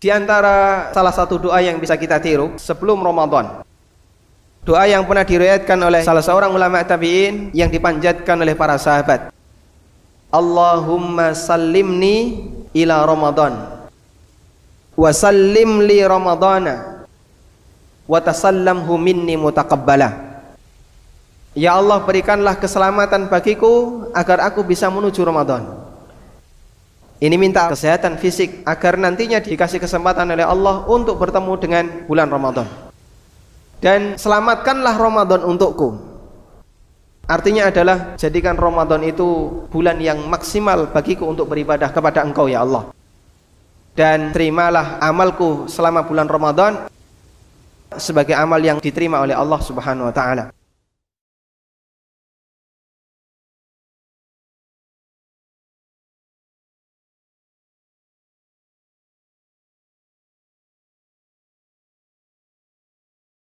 Di antara salah satu doa yang bisa kita tiru sebelum Ramadan. Doa yang pernah diriwayatkan oleh salah seorang ulama tabi'in yang dipanjatkan oleh para sahabat. Allahumma sallimni ila Ramadan. Wa sallim li Ramadana. Wa tasallamhu minni mutaqabbala. Ya Allah berikanlah keselamatan bagiku agar aku bisa menuju Ramadan. Ini minta kesehatan fisik agar nantinya dikasih kesempatan oleh Allah untuk bertemu dengan bulan Ramadan. Dan selamatkanlah Ramadan untukku. Artinya adalah jadikan Ramadan itu bulan yang maksimal bagiku untuk beribadah kepada Engkau ya Allah. Dan terimalah amalku selama bulan Ramadan sebagai amal yang diterima oleh Allah Subhanahu wa taala.